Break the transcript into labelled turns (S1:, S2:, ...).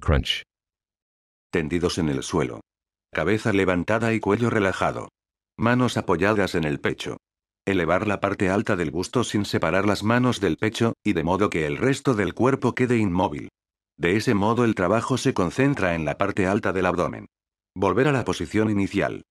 S1: Crunch.
S2: Tendidos en el suelo. Cabeza levantada y cuello relajado. Manos apoyadas en el pecho. Elevar la parte alta del busto sin separar las manos del pecho, y de modo que el resto del cuerpo quede inmóvil. De ese modo el trabajo se concentra en la parte alta del abdomen. Volver a la posición inicial.